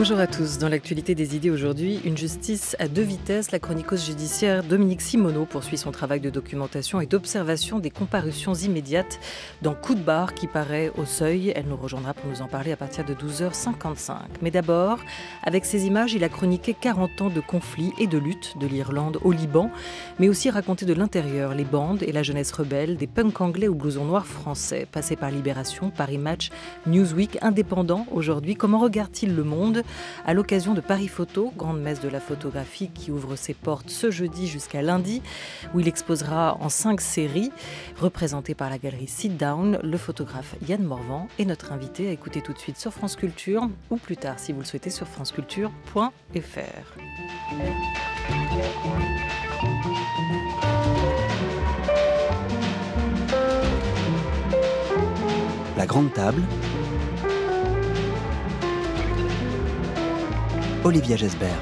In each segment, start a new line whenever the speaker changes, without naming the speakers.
Bonjour à tous. Dans l'actualité des idées aujourd'hui, une justice à deux vitesses. La chroniqueuse judiciaire Dominique Simoneau poursuit son travail de documentation et d'observation des comparutions immédiates dans Coup de barre qui paraît au seuil. Elle nous rejoindra pour nous en parler à partir de 12h55. Mais d'abord, avec ses images, il a chroniqué 40 ans de conflits et de luttes de l'Irlande au Liban, mais aussi raconté de l'intérieur les bandes et la jeunesse rebelle, des punks anglais aux blousons noirs français, passés par Libération, Paris Match, Newsweek, indépendant aujourd'hui. Comment regarde-t-il le monde à l'occasion de Paris Photo, grande messe de la photographie qui ouvre ses portes ce jeudi jusqu'à lundi, où il exposera en cinq séries, représentées par la galerie Sit Down, le photographe Yann Morvan est notre invité à écouter tout de suite sur France Culture, ou plus tard si vous le souhaitez sur franceculture.fr.
La grande table Olivia Gesbert.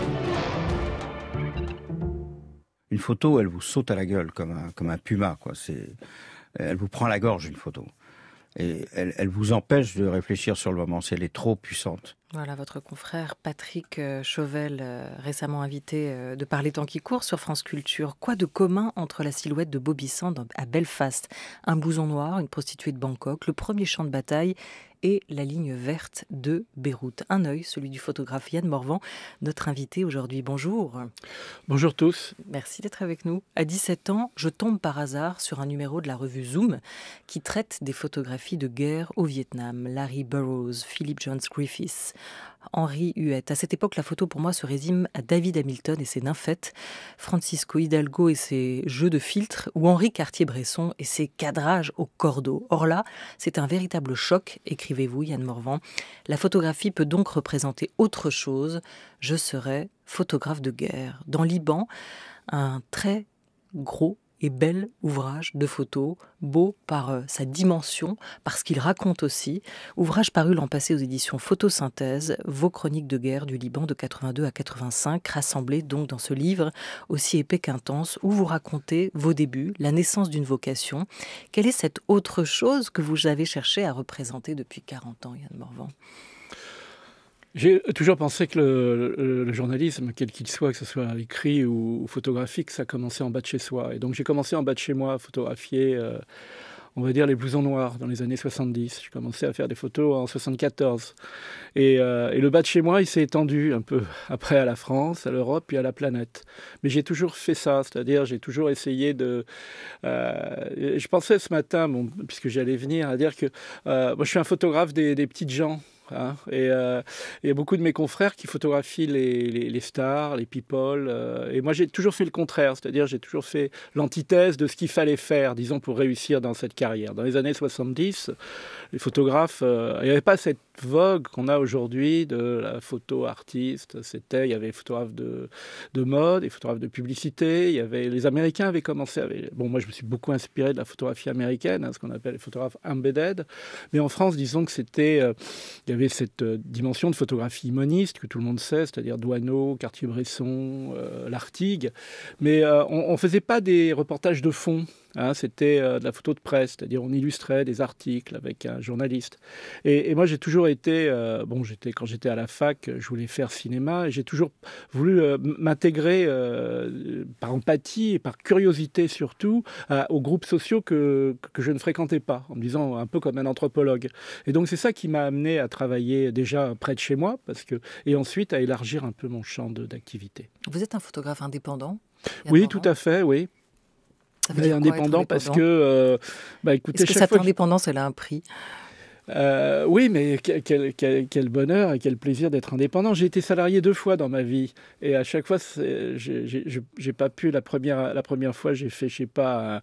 Une photo, elle vous saute à la gueule comme un, comme un puma, quoi. C'est,
elle vous prend la gorge, une photo. Et elle, vous empêche de réfléchir sur le moment, si elle est trop puissante.
Voilà, votre confrère Patrick euh, Chauvel, euh, récemment invité euh, de Parler temps qui court sur France Culture. Quoi de commun entre la silhouette de Bobby Sand à Belfast Un bouson noir, une prostituée de Bangkok, le premier champ de bataille et la ligne verte de Beyrouth. Un œil, celui du photographe Yann Morvan, notre invité aujourd'hui. Bonjour. Bonjour tous. Merci d'être avec nous. À 17 ans, je tombe par hasard sur un numéro de la revue Zoom qui traite des photographies de guerre au Vietnam. Larry Burroughs, Philip Jones Griffiths, Henri Huette. À cette époque, la photo pour moi se résume à David Hamilton et ses nymphètes, Francisco Hidalgo et ses jeux de filtres, ou Henri Cartier-Bresson et ses cadrages au cordeau. Or là, c'est un véritable choc, écrivez-vous, Yann Morvan. La photographie peut donc représenter autre chose. Je serai photographe de guerre. Dans Liban, un très gros et bel ouvrage de photos, beau par euh, sa dimension, parce qu'il raconte aussi, ouvrage paru l'an passé aux éditions Photosynthèse, Vos chroniques de guerre du Liban de 82 à 85, rassemblées donc dans ce livre aussi épais qu'intense, où vous racontez vos débuts, la naissance d'une vocation. Quelle est cette autre chose que vous avez cherché à représenter depuis 40 ans, Yann Morvan
j'ai toujours pensé que le, journalisme, quel qu'il soit, que ce soit écrit ou, photographique, ça commençait en bas de chez soi. Et donc j'ai commencé en bas de chez moi à photographier, euh, on va dire, les blousons noirs dans les années 70. J'ai commencé à faire des photos en 74. Euh, et, le bas de chez moi, il s'est étendu un peu après à la France, à l'Europe, puis à la planète. Mais j'ai toujours fait ça, c'est-à-dire j'ai toujours essayé de... Euh, je pensais ce matin, puisque j'allais venir, à dire que moi je suis un photographe des, des petites gens. Hein. Et euh, il y a beaucoup de mes confrères qui photographient les, stars, les people. Euh, et moi, j'ai toujours fait le contraire, c'est-à-dire j'ai toujours fait l'antithèse de ce qu'il fallait faire, disons, pour réussir dans cette carrière. Dans les années 70, les photographes, euh, il n'y avait pas cette vogue qu'on a aujourd'hui de la photo artiste. C'était, il y avait les photographes de, de mode, les photographes de publicité. Il y avait les Américains avaient commencé. Avec, bon, moi, je me suis beaucoup inspiré de la photographie américaine, hein, ce qu'on appelle les photographes embedded. Mais en France, disons que c'était, euh, il y avait cette euh, dimension de photographie moniste que tout le monde sait, c'est-à-dire Douaneau, Cartier-Bresson, euh, Lartigue. Mais on, faisait pas des reportages de fond. Hein, c'était de la photo de presse, c'est-à-dire on illustrait des articles avec un journaliste. Et, et moi, j'ai toujours toujours euh, bon, j'étais quand j'étais à la fac, je voulais faire cinéma, j'ai toujours voulu euh, m'intégrer euh, par empathie et par curiosité surtout aux groupes sociaux que, que, je ne fréquentais pas, en me disant un peu comme un anthropologue. Et donc c'est ça qui m'a amené à travailler déjà près de chez moi, parce que et ensuite à élargir un peu mon champ d'activité. Vous êtes
un photographe indépendant.
Oui, tout à fait, oui. Ça indépendant, parce que, bah, écoutez, que cette indépendance, elle a un prix euh, oui, mais quel, bonheur et quel plaisir d'être indépendant. J'ai été salarié deux fois dans ma vie et à chaque fois, j'ai pas pu. La première, fois, j'ai fait, je sais pas,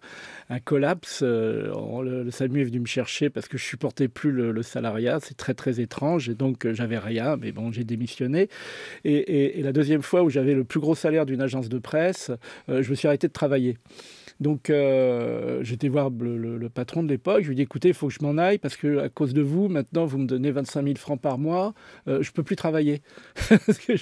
un, collapse. Euh, le, SAMU est venu me chercher parce que je supportais plus le, salariat. C'est très, très étrange et donc euh, j'avais rien, mais bon, j'ai démissionné. Et, la deuxième fois où j'avais le plus gros salaire d'une agence de presse, je me suis arrêté de travailler. Donc, euh, j'étais voir le, patron de l'époque. Je lui ai dit écoutez, il faut que je m'en aille parce que, à cause de vous, maintenant, vous me donnez 25 000 francs par mois. Euh, je ne peux plus travailler. Il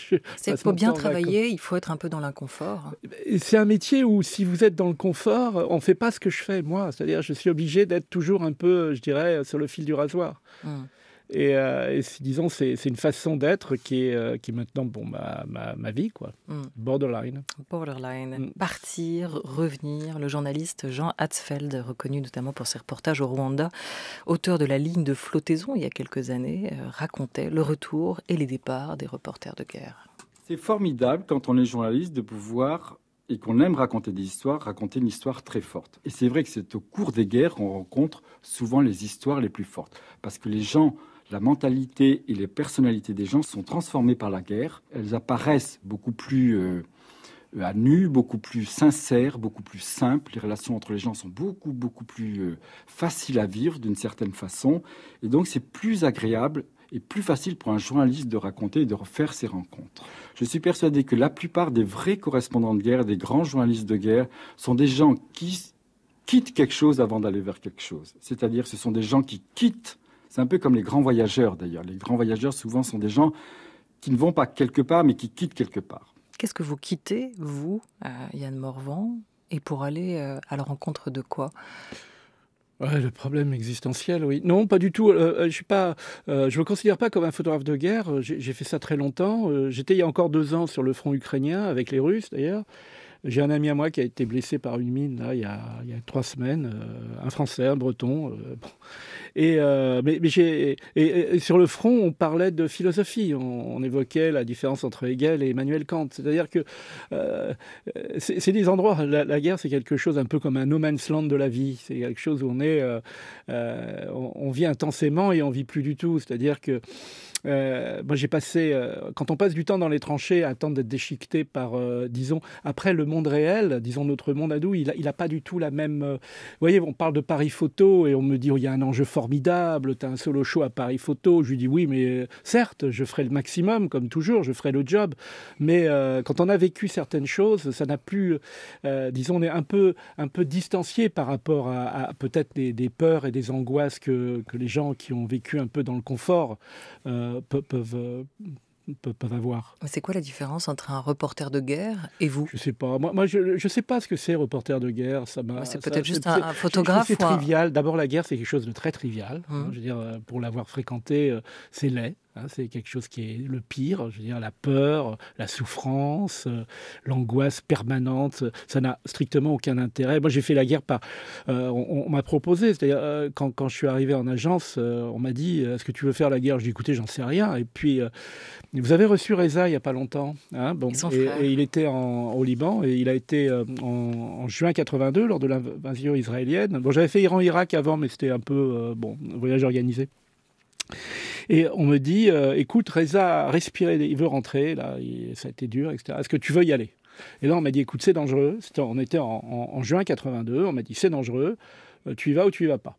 faut bien travailler,
il faut être un peu dans l'inconfort.
C'est un métier où, si vous êtes dans le confort, on ne fait pas ce que je fais, moi. C'est-à-dire, je suis obligé d'être toujours un peu, je dirais, sur le fil du rasoir. Hmm. Et, euh, disons, c'est une façon d'être qui est, euh, maintenant bon, ma, vie, quoi. Mm. Borderline.
Borderline. Mm. Partir, revenir. Le journaliste Jean Hatzfeld, reconnu notamment pour ses reportages au Rwanda, auteur de la ligne de flottaison il y a quelques années, euh, racontait le retour et les départs des reporters de guerre.
C'est formidable quand on est journaliste de pouvoir et qu'on aime raconter des histoires, raconter une histoire très forte. Et c'est vrai que c'est au cours des guerres qu'on rencontre souvent les histoires les plus fortes. Parce que les gens la mentalité et les personnalités des gens sont transformées par la guerre. Elles apparaissent beaucoup plus euh, à nu, beaucoup plus sincères, beaucoup plus simples. Les relations entre les gens sont beaucoup, beaucoup plus euh, faciles à vivre d'une certaine façon. Et donc c'est plus agréable et plus facile pour un journaliste de raconter et de refaire ses rencontres. Je suis persuadé que la plupart des vrais correspondants de guerre, des grands journalistes de guerre, sont des gens qui quittent quelque chose avant d'aller vers quelque chose. C'est-à-dire ce sont des gens qui quittent c'est un peu comme les grands voyageurs d'ailleurs. Les grands voyageurs souvent sont des gens qui ne vont pas quelque part mais qui quittent quelque part. Qu'est-ce que vous quittez,
vous, Yann Morvan, et pour aller euh, à la rencontre de quoi
le problème existentiel, oui. Non, pas du tout. Euh, euh, je ne pas. me considère pas comme un photographe de guerre. J'ai fait ça très longtemps. J'étais il y a encore deux ans sur le front ukrainien avec les Russes d'ailleurs. J'ai un ami à moi qui a été blessé par une mine là, il, y a, trois semaines, euh, un Français, un Breton. Euh, euh, et, sur le front, on parlait de philosophie, on, évoquait la différence entre Hegel et Emmanuel Kant. C'est-à-dire que c'est des endroits, la, guerre c'est quelque chose un peu comme un no man's land de la vie, c'est quelque chose où on est, vit intensément et on vit plus du tout. C'est-à-dire que euh, moi, j'ai passé, euh, quand on passe du temps dans les tranchées à attendre d'être déchiqueté par, euh, disons, après le monde réel, disons notre monde à nous, il n'a pas du tout la même. vous voyez, on parle de Paris Photo et on me dit, oh, il y a un enjeu formidable, tu as un solo show à Paris Photo. Je lui dis, oui, mais certes, je ferai le maximum, comme toujours, je ferai le job. Mais quand on a vécu certaines choses, ça n'a plus, disons, on est un peu, un peu distancié par rapport à, peut-être des, peurs et des angoisses que, que, les gens qui ont vécu un peu dans le confort euh, peuvent, avoir. C'est quoi la différence
entre un reporter de guerre
et vous Je sais pas. Moi, moi je ne sais pas ce que c'est reporter de guerre. Ça C'est peut-être juste un, photographe. C'est trivial. D'abord, la guerre, c'est quelque chose de très trivial. Hum. je veux dire, euh, pour l'avoir fréquenté, euh, c'est laid. Hein, c'est quelque chose qui est le pire, je veux dire la peur, la souffrance, euh, l'angoisse permanente, ça n'a strictement aucun intérêt. Moi j'ai fait la guerre par... Euh, on, m'a proposé, c'est-à-dire euh, quand, je suis arrivé en agence, on m'a dit est-ce que tu veux faire la guerre Je dit « écoutez j'en sais rien. Et puis vous avez reçu Reza il n'y a pas longtemps, hein, bon, et, il était au Liban et il a été en, juin 82 lors de l'invasion israélienne. Bon j'avais fait Iran-Irak avant mais c'était un peu bon voyage organisé. Et on me dit, euh, écoute, Reza, respirez, il veut rentrer, là, ça a été dur, etc. Est-ce que tu veux y aller Et là, on m'a dit, écoute, c'est dangereux. on était en, juin 82, on m'a dit, c'est dangereux, euh, tu y vas ou tu y vas pas.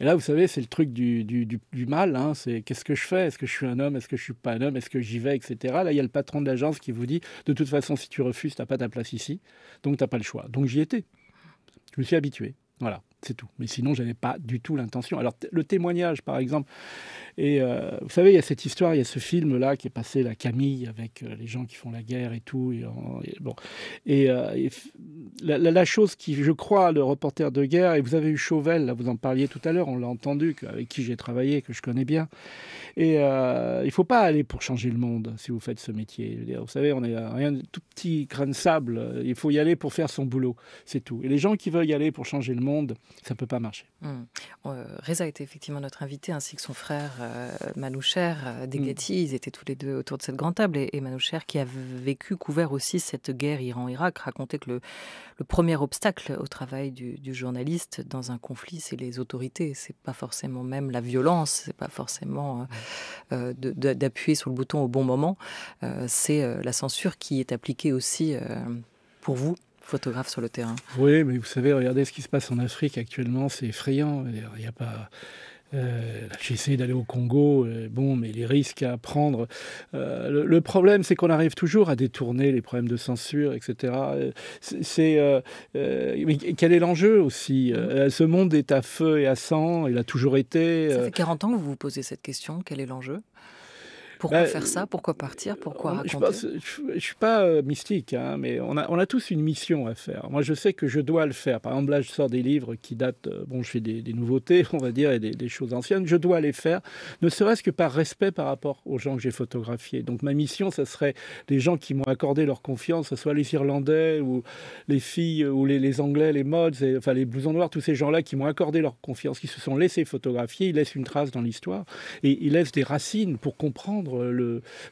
Et là, vous savez, c'est le truc du, du, mal. Hein, c'est qu'est-ce que je fais Est-ce que je suis un homme Est-ce que je suis pas un homme Est-ce que j'y vais Etc. Là, il y a le patron de l'agence qui vous dit de toute façon, si tu refuses, tu n'as pas ta place ici, donc tu t'as pas le choix. Donc j'y étais. Je me suis habitué. Voilà. C'est tout. Mais sinon, je n'avais pas du tout l'intention. Alors, le témoignage, par exemple, et euh, vous savez, il y a cette histoire, il y a ce film-là qui est passé, La Camille, avec euh, les gens qui font la guerre et tout. Et, bon. et, euh, la, chose qui, je crois, le reporter de guerre, et vous avez eu Chauvel, là, vous en parliez tout à l'heure, on l'a entendu, avec qui j'ai travaillé, que je connais bien. Et il ne faut pas aller pour changer le monde si vous faites ce métier. Vous savez, on est rien de tout petit grain de sable. Il faut y aller pour faire son boulot. C'est tout. Et les gens qui veulent y aller pour changer le monde, ça ne peut pas marcher.
Mmh. Euh, Reza était effectivement notre invité, ainsi que son frère euh, Manoucher euh, mmh. Ils étaient tous les deux autour de cette grande table. Et, Manoucher, qui a vécu, couvert aussi cette guerre Iran-Irak, racontait que le, premier obstacle au travail du, journaliste dans un conflit, c'est les autorités. C'est pas forcément même la violence, c'est pas forcément mmh. d'appuyer sur le bouton au bon moment. c'est la censure qui est appliquée aussi pour vous photographe sur le terrain.
Oui, mais vous savez, regardez ce qui se passe en Afrique actuellement, c'est effrayant. Il n'y a pas. Euh, J'ai essayé d'aller au Congo, euh, bon, mais les risques à prendre. Euh, le, problème, c'est qu'on arrive toujours à détourner les problèmes de censure, etc. C'est, mais quel est l'enjeu aussi Ce monde est à feu et à sang, il a toujours été. Ça fait
40 ans que vous vous posez cette question. Quel est l'enjeu pourquoi bah, faire ça Pourquoi partir Pourquoi raconter
Je ne suis pas euh, mystique, hein, mais on a, on a tous une mission à faire. Moi, je sais que je dois le faire. Par exemple, là, je sors des livres qui datent, euh, bon, je fais des, nouveautés, on va dire, et des, choses anciennes. Je dois les faire, ne serait-ce que par respect par rapport aux gens que j'ai photographiés. Donc, ma mission, ça serait les gens qui m'ont accordé leur confiance, que ce soit les Irlandais ou les filles ou les, Anglais, les mods, et, enfin, les blousons noirs, tous ces gens-là qui m'ont accordé leur confiance, qui se sont laissés photographier, ils laissent une trace dans l'histoire et ils laissent des racines pour comprendre euh,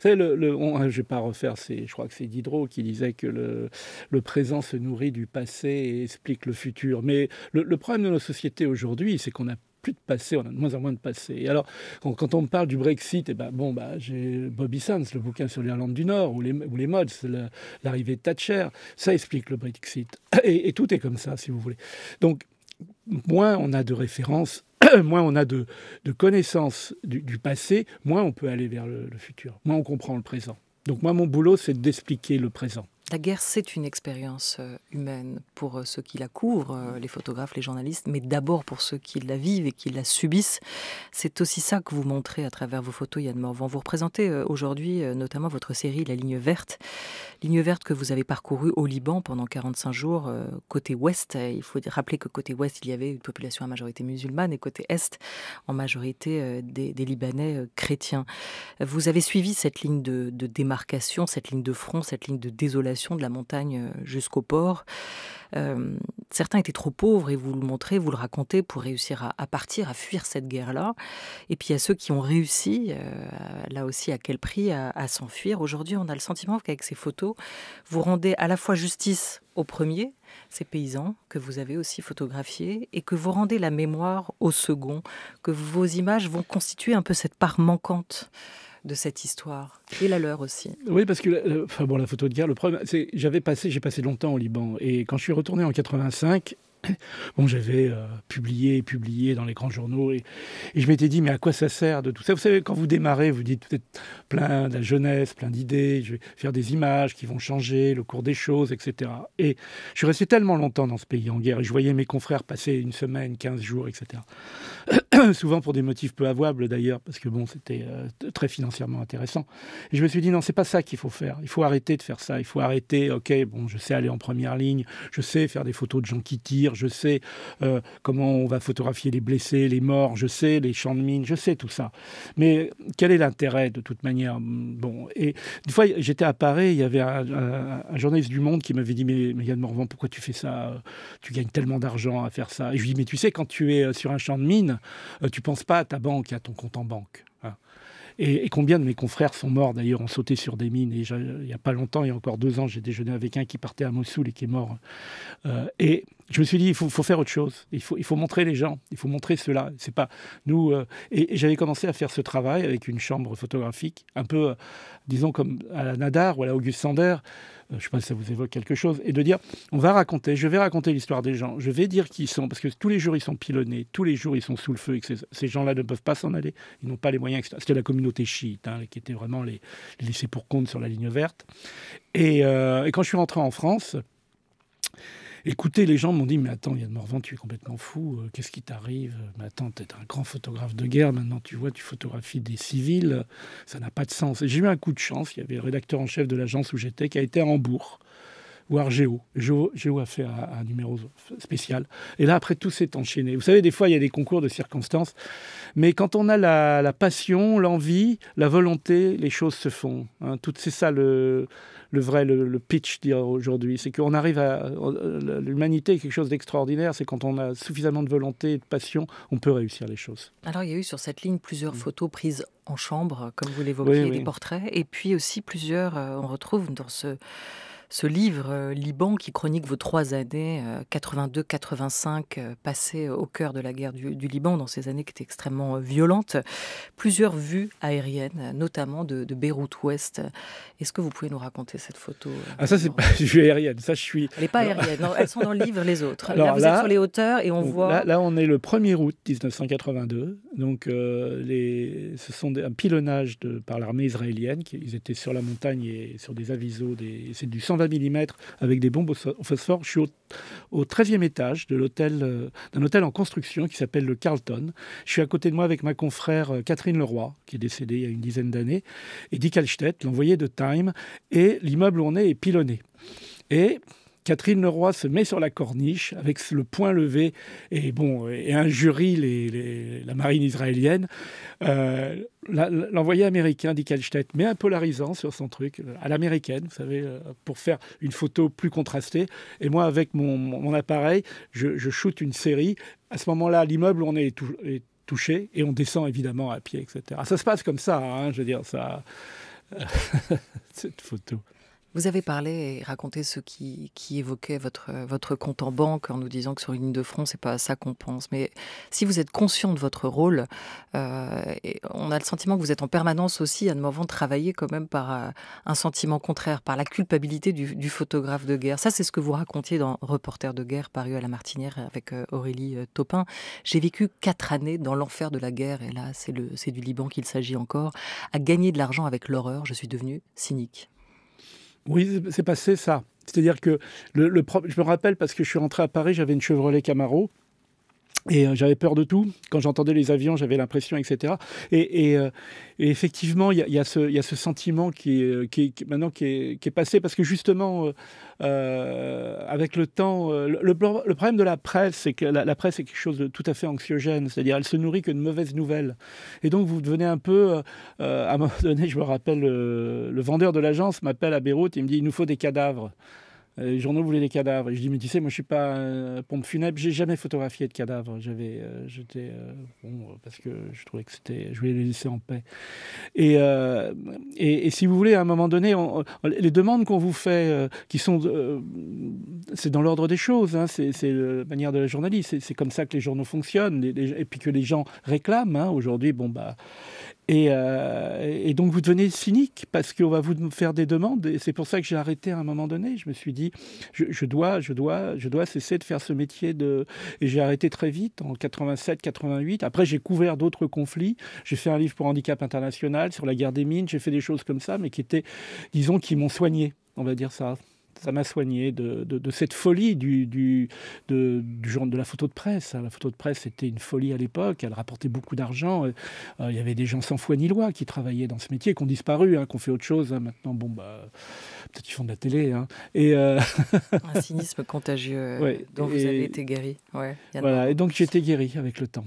le. le, je ne vais pas refaire, je crois que c'est Diderot qui disait que le, présent se nourrit du passé et explique le futur. Mais le, problème de nos sociétés aujourd'hui, c'est qu'on a de passé, on a de moins en moins de passé. alors, quand, on parle du Brexit, et eh ben, bon, bah, j'ai Bobby Sands, le bouquin sur l'Irlande du Nord, ou les, ou les mods, l'arrivée de Thatcher, ça explique le Brexit. et, tout est comme ça, si vous voulez. Donc, moins on a de références, moins on a de, connaissances du, passé, moins on peut aller vers le, le futur, moins on comprend le présent. Donc moi, mon boulot, c'est d'expliquer le présent.
La guerre, c'est une expérience euh, humaine pour euh, ceux qui la couvrent, euh, mm. les photographes, les journalistes, mais d'abord pour ceux qui la vivent et qui la subissent. C'est aussi ça que vous montrez à travers vos photos, Yann Morvan. Vous représentez aujourd'hui notamment votre série La ligne verte, ligne verte que vous avez parcourue au Liban pendant 45 jours, côté ouest. Il faut rappeler que côté ouest, il y avait une population à majorité musulmane et côté est, en majorité des, Libanais chrétiens. Vous avez suivi cette ligne de démarcation, cette ligne de front, cette ligne de désolation de la montagne euh, jusqu'au port. Euh, certains étaient trop pauvres et vous le montrez, vous le racontez pour réussir à, partir, à fuir cette guerre-là. Et puis à ceux qui ont réussi, euh, là aussi à quel prix, à, s'enfuir. Aujourd'hui, on a le sentiment qu'avec ces photos, vous rendez à la fois justice aux premiers, ces paysans que vous avez aussi photographiés, et que vous rendez la mémoire au second, que vos images vont constituer un peu cette part manquante de cette histoire et la leur aussi.
Oui, parce que enfin bon, la photo de guerre, le problème, c'est j'avais passé, j'ai passé longtemps au Liban et quand je suis retourné en 85, Bon, j'avais euh, publié, publié dans les grands journaux et, je m'étais dit, mais à quoi ça sert de tout ça Vous savez, quand vous démarrez, vous dites peut-être plein de la jeunesse, plein d'idées, je vais faire des images qui vont changer le cours des choses, etc. Et je suis resté tellement longtemps dans ce pays en guerre et je voyais mes confrères passer une semaine, 15 jours, etc. Souvent pour des motifs peu avouables d'ailleurs, parce que bon, c'était euh, très financièrement intéressant. Et je me suis dit, non, c'est pas ça qu'il faut faire. Il faut arrêter de faire ça. Il faut arrêter, ok, bon, je sais aller en première ligne, je sais faire des photos de gens qui tirent je sais euh, comment on va photographier les blessés, les morts, je sais les champs de mines, je sais tout ça. Mais quel est l'intérêt de toute manière Bon, et une fois j'étais à Paris, il y avait un, journaliste du Monde qui m'avait dit mais, mais Yann Morvan, pourquoi tu fais ça Tu gagnes tellement d'argent à faire ça. Et je lui ai dit mais tu sais quand tu es euh, sur un champ de mine, euh, tu penses pas à ta banque, à ton compte en banque. Hein. Et, combien de mes confrères sont morts d'ailleurs, ont sauté sur des mines. Et il n'y a pas longtemps, il y a encore deux ans, j'ai déjeuné avec un qui partait à Mossoul et qui est mort. et je me suis dit, il faut, faire autre chose. Il faut, montrer les gens. Il faut montrer cela. C'est pas nous. Euh, et, j'avais commencé à faire ce travail avec une chambre photographique, un peu, euh, disons, comme à la Nadar ou à la Auguste Sander. Euh, je ne sais pas si ça vous évoque quelque chose. Et de dire, on va raconter, je vais raconter l'histoire des gens. Je vais dire qui ils sont. Parce que tous les jours, ils sont pilonnés. Tous les jours, ils sont sous le feu. Et que ces, gens-là ne peuvent pas s'en aller. Ils n'ont pas les moyens. C'était la communauté chiite, hein, qui était vraiment les, laissés pour compte sur la ligne verte. et quand je suis rentré en France, Écoutez, les gens m'ont dit, mais attends, Yann Morvan, tu es complètement fou, euh, qu'est-ce qui t'arrive euh, Mais attends, t'es un grand photographe de guerre, maintenant tu vois, tu photographies des civils, euh, ça n'a pas de sens. Et j'ai eu un coup de chance, il y avait le rédacteur en chef de l'agence où j'étais qui a été à Hambourg voire Géo, Géo a fait un, numéro spécial. Et là, après, tout s'est enchaîné. Vous savez, des fois, il y a des concours de circonstances, mais quand on a la, passion, l'envie, la volonté, les choses se font. Hein. Tout c'est ça le, vrai, le, le pitch aujourd'hui. C'est qu'on arrive à. L'humanité est quelque chose d'extraordinaire. C'est quand on a suffisamment de volonté et de passion, on peut réussir les choses.
Alors, il y a eu sur cette ligne plusieurs mm. photos prises en chambre, comme vous l'évoquiez, des portraits, et puis aussi plusieurs, euh, on retrouve dans ce ce livre euh, Liban qui chronique vos trois années 82-85 euh, euh, passées au cœur de la guerre du, Liban, dans ces années qui étaient extrêmement violentes. Plusieurs vues aériennes, notamment de, Beyrouth Ouest. Est-ce que vous pouvez nous raconter cette photo
Ah ça c'est pas vue aérienne, ça je suis.
Elle n'est pas aérienne, elles sont dans le livre les autres. Alors, là vous êtes sur les hauteurs et on voit.
Là, on est le 1er août 1982, donc les... ce sont des... un pilonnage de... par l'armée israélienne, ils étaient sur la montagne et sur des avisos, des... c'est du sang 20 mm avec des bombes au phosphore. Je suis au, 13e étage euh, d'un hôtel en construction qui s'appelle le Carlton. Je suis à côté de moi avec ma confrère euh, Catherine Leroy, qui est décédée il y a une dizaine d'années, et Dick Alstedt, l'envoyé de Time. Et l'immeuble où on est est pilonné. Et Catherine Leroy se met sur la corniche avec le poing levé et bon et injurie les, les, la marine israélienne. Euh, l'envoyé américain, dit Kalstedt, met un polarisant sur son truc, euh, à l'américaine, vous savez, euh, pour faire une photo plus contrastée. Et moi, avec mon, appareil, je, je shoote une série. À ce moment-là, l'immeuble, on est, touché et on descend évidemment à pied, etc. Ça se passe comme ça, hein, je veux dire, ça. cette photo. Vous avez parlé et raconté ce
qui, qui évoquait votre, votre compte en banque en nous disant que sur une ligne de front, ce n'est pas ça qu'on pense. Mais si vous êtes conscient de votre rôle, euh, on a le sentiment que vous êtes en permanence aussi à un moment travailler quand même par euh, un sentiment contraire, par la culpabilité du, photographe de guerre. Ça, c'est ce que vous racontiez dans Reporter de guerre paru à la Martinière avec euh, Aurélie Taupin. J'ai vécu quatre années dans l'enfer de la guerre, et là, c'est du Liban qu'il s'agit encore, à
gagner de l'argent avec l'horreur. Je suis devenu cynique. Oui, c'est passé ça. C'est-à-dire que le, je me rappelle parce que je suis rentré à Paris, j'avais une Chevrolet Camaro. Et euh, j'avais peur de tout. Quand j'entendais les avions, j'avais l'impression, etc. Euh, et, effectivement, il y, a ce sentiment qui est, euh, maintenant qui est, passé parce que justement, avec le temps, le, problème de la presse, c'est que la, presse est quelque chose de tout à fait anxiogène. C'est-à-dire, elle se nourrit que de mauvaises nouvelles. Et donc, vous devenez un peu, à un moment donné, je me rappelle, le vendeur de l'agence m'appelle à Beyrouth. et me dit, il nous faut des cadavres. Euh, les journaux voulaient des cadavres. je dis, mais tu sais, moi, je suis pas euh, pompe funèbre, j'ai jamais photographié de cadavres. J'avais, euh, j'étais, euh, bon, parce que je trouvais que c'était, je voulais les laisser en paix. Et, et, et, si vous voulez, à un moment donné, les demandes qu'on vous fait, qui sont, c'est dans l'ordre des choses, hein. c'est, la manière de la journaliste, c'est, comme ça que les journaux fonctionnent, et puis que les gens réclament. Hein. aujourd'hui, bon, bah, euh, et, donc vous devenez cynique parce qu'on va vous faire des demandes. Et c'est pour ça que j'ai arrêté à un moment donné. Je me suis dit, je, je, dois, je dois, je dois cesser de faire ce métier de. Et j'ai arrêté très vite en 87, 88. Après, j'ai couvert d'autres conflits. J'ai fait un livre pour handicap international sur la guerre des mines. J'ai fait des choses comme ça, mais qui étaient, disons, qui m'ont soigné. On va dire ça ça m'a soigné de, cette folie du, du, de, genre de la photo de presse. Hein. La photo de presse, était une folie à l'époque. Elle rapportait beaucoup d'argent. Euh, euh, il y avait des gens sans foi ni loi qui travaillaient dans ce métier, qui ont disparu, hein, qui ont fait autre chose. Hein, maintenant, bon, bah, peut-être qu'ils font de la télé. Et, euh,
Un cynisme contagieux
Donc dont vous avez été guéri. voilà, et donc j'ai été guéri avec le temps.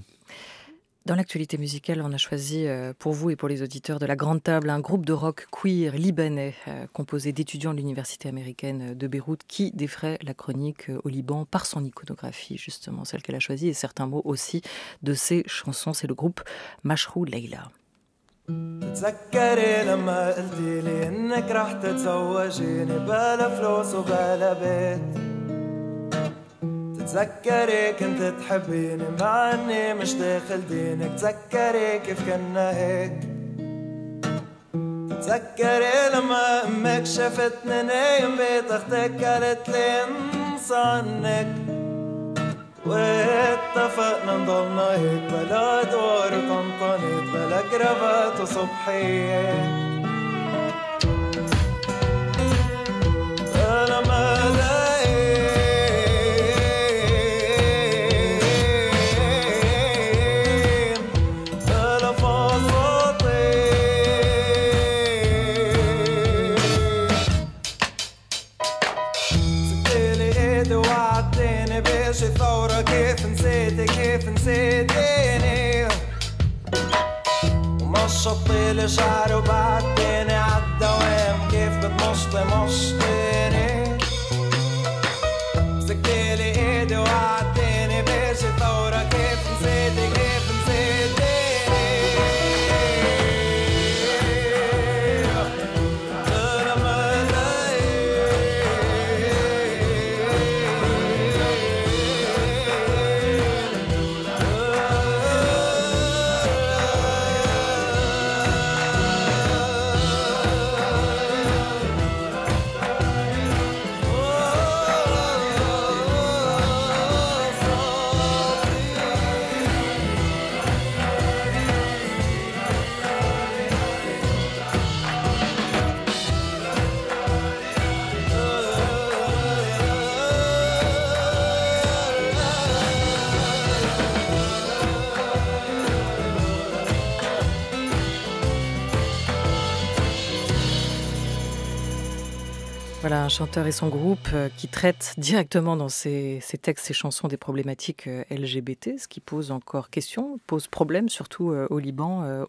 Dans l'actualité musicale, on a choisi euh, pour vous et pour les auditeurs de la Grande Table un groupe de rock queer libanais euh, composé d'étudiants de l'université américaine de Beyrouth qui défraie la chronique euh, au Liban par son iconographie, justement celle qu'elle a choisie et certains mots aussi de ses chansons. C'est le groupe Mashrou Leila.
تذكري كنت تحبيني مع اني مش داخل دينك تذكري كيف كنا هيك تذكري لما امك شافتني نايم بتختك قالت لي انسى عنك واتفقنا نضلنا هيك بلا دور وطنطنت بلا كرافات وصبحية لما لاقي اللي شعره بعد تاني عالدوام كيف بتمص تمص
Voilà, un chanteur et son groupe euh, qui traitent directement dans ses, textes, ses chansons des problématiques euh, LGBT, ce qui pose encore question, pose problème, surtout euh, au Liban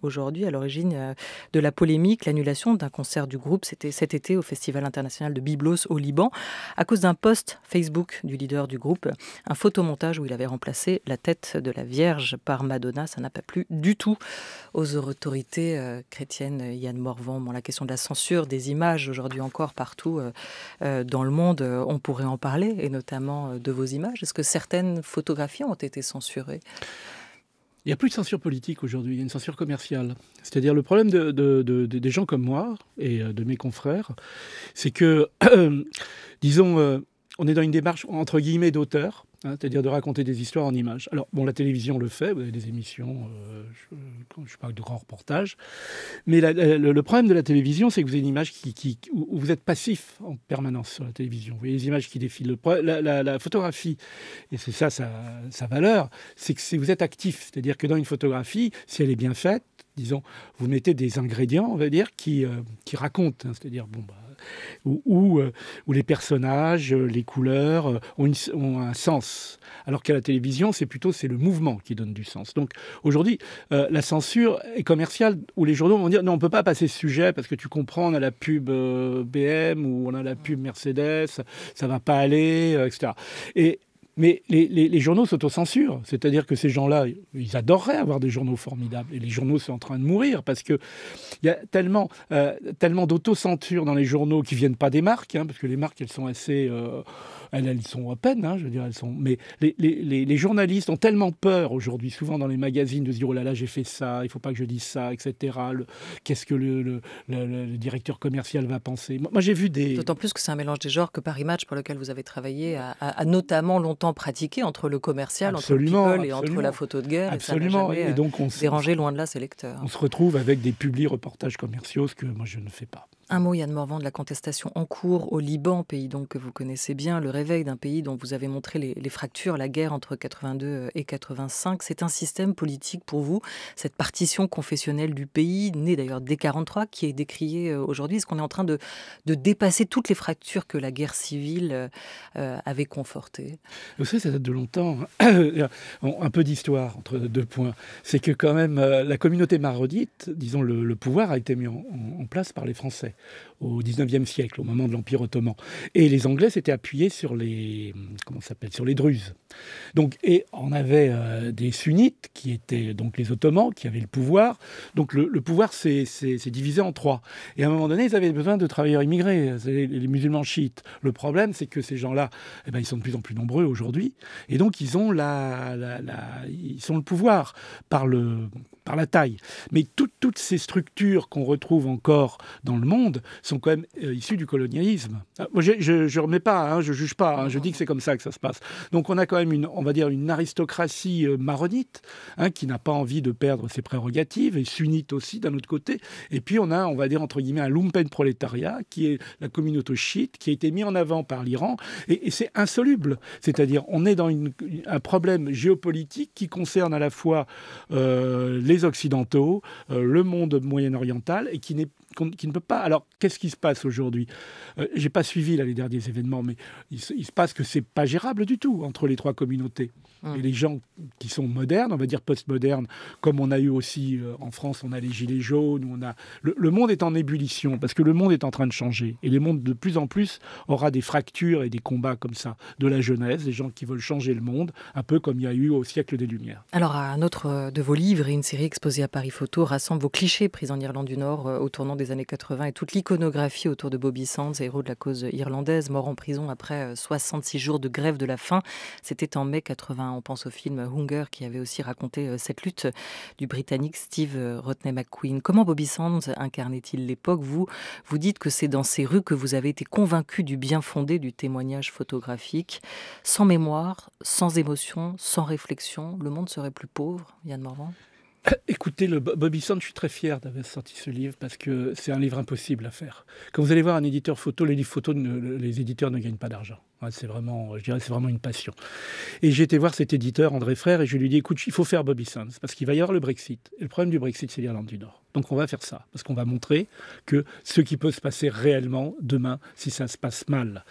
aujourd'hui, à l'origine de la polémique, l'annulation d'un concert du groupe, c'était cet été au Festival international de Biblos au Liban, à cause d'un post Facebook du leader du groupe, un photomontage où il avait remplacé la tête de la Vierge par Madonna, ça n'a pas plu du tout aux autorités chrétiennes, Yann Morvan, bon, la question de la censure des images aujourd'hui encore partout euh, dans le monde, euh, on pourrait en parler, et notamment euh, de vos images. Est-ce que certaines photographies ont été censurées
il n'y a plus de censure politique aujourd'hui, il y a une censure commerciale. C'est-à-dire le problème de, des gens comme moi et de mes confrères, c'est que, disons, on est dans une démarche entre guillemets d'auteur, Hein, c'est-à-dire de raconter des histoires en images. Alors, bon, la télévision le fait, vous avez des émissions, euh, je, je, parle de grands reportages, mais le problème de la télévision, c'est que vous avez une image qui, où vous êtes passif en permanence sur la télévision. Vous voyez les images qui défilent. la, photographie, et c'est ça sa, valeur, c'est que vous êtes actif, c'est-à-dire que dans une photographie, si elle est bien faite, disons, vous mettez des ingrédients, on va dire, qui, euh, qui racontent, hein, c'est-à-dire, bon, bah, où, euh, où, les personnages, euh, les couleurs euh, ont, un sens. Alors qu'à la télévision, c'est plutôt c'est le mouvement qui donne du sens. Donc aujourd'hui, la censure est commerciale où les journaux vont dire non, on ne peut pas passer ce sujet parce que tu comprends, on a la pub BM ou on a la pub Mercedes, ça va pas aller, etc. Et mais les, les, journaux s'autocensurent. C'est-à-dire que ces gens-là, ils adoreraient avoir des journaux formidables. Et les journaux sont en train de mourir parce qu'il y a tellement, euh, tellement d'autocensure dans les journaux qui viennent pas des marques, hein, parce que les marques, elles sont assez. Euh, elles, sont à peine, hein, je veux dire, elles sont. Mais les, journalistes ont tellement peur aujourd'hui, souvent dans les magazines, de se dire oh là là, j'ai fait ça, il ne faut pas que je dise ça, etc. Qu'est-ce que le, directeur commercial va penser Moi, j'ai vu des. D'autant
plus que c'est un mélange des genres que Paris Match, pour lequel vous avez travaillé, a, notamment longtemps pratiqué entre le commercial, entre le people et entre la photo de guerre. Absolument. Et, ça jamais, donc, on euh, déranger loin de là ses lecteurs.
On se retrouve avec des publics reportages commerciaux, ce que moi, je ne fais pas.
Un mot, Yann Morvan, de la contestation en cours au Liban, pays donc que vous connaissez bien, le réveil d'un pays dont vous avez montré les, fractures, la guerre entre 82 euh, et 85. C'est un système politique pour vous, cette partition confessionnelle du pays, née d'ailleurs dès 43, qui est décriée euh, aujourd'hui. Est-ce qu'on est en train de, de, dépasser toutes les fractures que la guerre civile euh, avait confortées
Vous savez, ça date de longtemps. Hein. un peu d'histoire entre deux points. C'est que quand même, la communauté marodite, disons, le, pouvoir a été mis en place par les Français au 19e siècle, au moment de l'Empire ottoman. Et les Anglais s'étaient appuyés sur les, comment s'appelle, sur les Druzes. Donc, et on avait euh, des sunnites qui étaient donc les Ottomans qui avaient le pouvoir. Donc le, pouvoir s'est divisé en trois. Et à un moment donné, ils avaient besoin de travailleurs immigrés, les, musulmans chiites. Le problème, c'est que ces gens-là, eh ben, ils sont de plus en plus nombreux aujourd'hui, et donc ils ont la, ils ont le pouvoir par le la taille. Mais toutes ces structures qu'on retrouve encore dans le monde sont quand même euh, issues du colonialisme. Ah, moi, je ne remets pas, hein, je juge pas, hein, je dis que c'est comme ça que ça se passe. Donc on a quand même, une, on va dire, une aristocratie euh, maronite hein, qui n'a pas envie de perdre ses prérogatives et sunnite aussi d'un autre côté. Et puis on a, on va dire, entre guillemets, un lumpen prolétariat qui est la communauté chiite qui a été mis en avant par l'Iran. Et, c'est insoluble. C'est-à-dire, on est dans un problème géopolitique qui concerne à la fois euh, les Occidentaux, euh, le monde moyen-oriental, et qui n'est qui ne peut pas. Alors, qu'est-ce qui se passe aujourd'hui euh, J'ai pas suivi là, les derniers événements, mais il se, passe que c'est pas gérable du tout entre les trois communautés. Hum. Et les gens qui sont modernes, on va dire post-modernes, comme on a eu aussi euh, en France, on a les gilets jaunes, on a le, monde est en ébullition parce que le monde est en train de changer et le monde de plus en plus aura des fractures et des combats comme ça de la jeunesse, des gens qui veulent changer le monde, un peu comme il y a eu au siècle des Lumières.
Alors, un autre de vos livres et une série exposée à Paris Photo rassemble vos clichés pris en Irlande du Nord euh, au tournant des années 80 et toute l'iconographie autour de Bobby Sands, héros de la cause irlandaise, mort en prison après 66 euh, jours de grève de la faim. C'était en mai 80. On pense au film Hunger qui avait aussi raconté euh, cette lutte du Britannique Steve euh, Rodney McQueen. Comment Bobby Sands incarnait-il l'époque Vous, vous dites que c'est dans ces rues que vous avez été convaincu du bien fondé du témoignage photographique. Sans mémoire, sans émotion, sans réflexion, le monde serait plus pauvre, Yann Morvan
Écoutez, le Bobby Sands, je suis très fier d'avoir sorti ce livre parce que c'est un livre impossible à faire. Quand vous allez voir un éditeur photo, les livres photos, les éditeurs ne gagnent pas d'argent. C'est vraiment, je dirais, c'est vraiment une passion. Et j'ai été voir cet éditeur, André Frère, et je lui ai dit, écoute, il faut faire Bobby Sands, parce qu'il va y avoir le Brexit. Et le problème du Brexit, c'est l'Irlande du Nord. Donc on va faire ça, parce qu'on va montrer que ce qui peut se passer réellement demain, si ça se passe mal.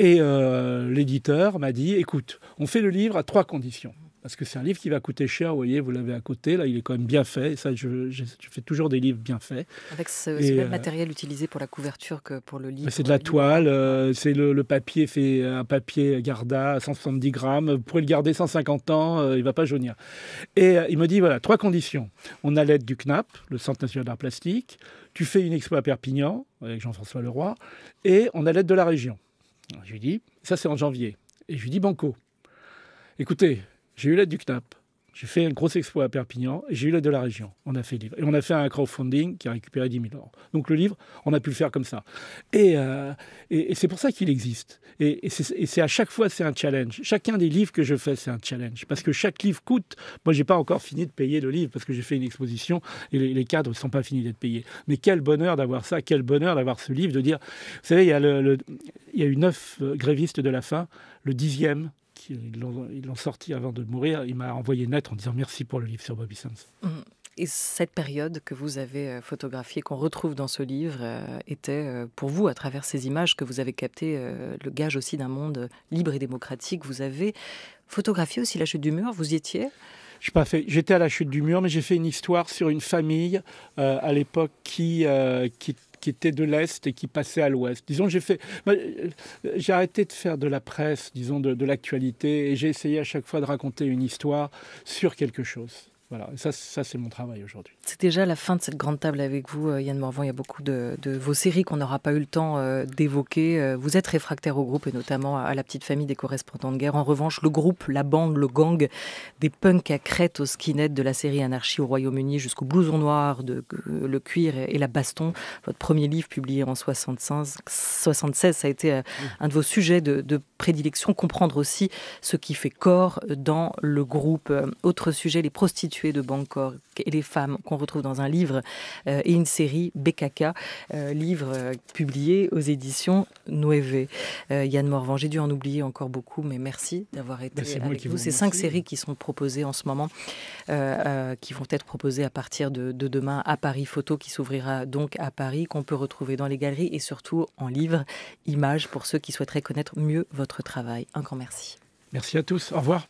Et euh, l'éditeur m'a dit, écoute, on fait le livre à trois conditions parce que c'est un livre qui va coûter cher, vous voyez, vous l'avez à côté, là il est quand même bien fait, ça je, fais toujours des livres bien faits. Avec ce, même euh, matériel
utilisé pour la couverture que pour le livre. C'est de la
toile, euh, c'est le, papier fait, euh, un papier Garda, 170 grammes, vous pourrez le garder 150 ans, il ne va pas jaunir. Et il me dit, voilà, trois conditions. On a l'aide du CNAP, le Centre National d'Art Plastique, tu fais une expo à Perpignan, avec Jean-François Leroy, et on a l'aide de la région. je lui dis, ça c'est en janvier. Et je lui dis, banco. Écoutez, j'ai eu l'aide du CNAP. J'ai fait un gros exploit à Perpignan et j'ai eu l'aide de la région. On a fait livre. Et on a fait un crowdfunding qui a récupéré 10 000 euros. Donc le livre, on a pu le faire comme ça. Et, euh, c'est pour ça qu'il existe. Et, c'est à chaque fois, c'est un challenge. Chacun des livres que je fais, c'est un challenge. Parce que chaque livre coûte. Moi, n'ai pas encore fini de payer le livre parce que j'ai fait une exposition et les, cadres ne sont pas finis d'être payés. Mais quel bonheur d'avoir ça, quel bonheur d'avoir ce livre, de dire, vous savez, il y, a le, il y a eu neuf euh, grévistes de la fin. Le dixième, il ils l'ont sorti avant de mourir. Il m'a envoyé une lettre en disant merci pour le livre sur Bobby Sands.
Mm. Et cette période que vous avez euh, photographiée, qu'on retrouve dans ce livre, euh, était euh, pour vous, à travers ces images que vous avez captées, le gage aussi d'un
monde libre et démocratique. Vous avez photographié aussi la chute du mur, vous y étiez J'étais à la chute du mur, mais j'ai fait une histoire sur une famille à l'époque qui, qui qui était de l'Est et qui passait à l'Ouest. Disons, j'ai fait, bah, euh, j'ai arrêté de faire de la presse, disons, de, de l'actualité, et j'ai essayé à chaque fois de raconter une histoire sur quelque chose. Voilà, ça, ça c'est mon travail aujourd'hui.
C'est déjà la fin de cette grande table avec vous, euh, Yann Morvan. Il y a beaucoup de, vos séries qu'on n'aura pas eu le temps euh, d'évoquer. Euh, vous êtes réfractaire au groupe et notamment à la petite famille des correspondants de guerre. En revanche, le groupe, la bande, le gang, des punks à crête aux skinhead de la série Anarchie au Royaume-Uni jusqu'au blouson noir, de, le cuir et, la baston. Votre premier livre publié en 65, 76, ça a été un de vos sujets de, de prédilection. Comprendre aussi ce qui fait corps dans le groupe. Autre sujet, les prostituées de Bangkok et les femmes qu'on retrouve dans un livre euh, et une série BKK, euh, livre euh, publié aux éditions Nueve. Yann Morvan, j'ai dû en oublier encore beaucoup, mais merci d'avoir été ben, avec vous. C'est Ces cinq séries qui sont proposées en ce moment, qui vont être proposées à partir de, de demain à Paris Photo, qui s'ouvrira donc à Paris, qu'on peut retrouver dans les galeries et surtout en livre, images pour ceux qui souhaiteraient connaître mieux votre travail. Un grand merci. Merci à tous. Au revoir.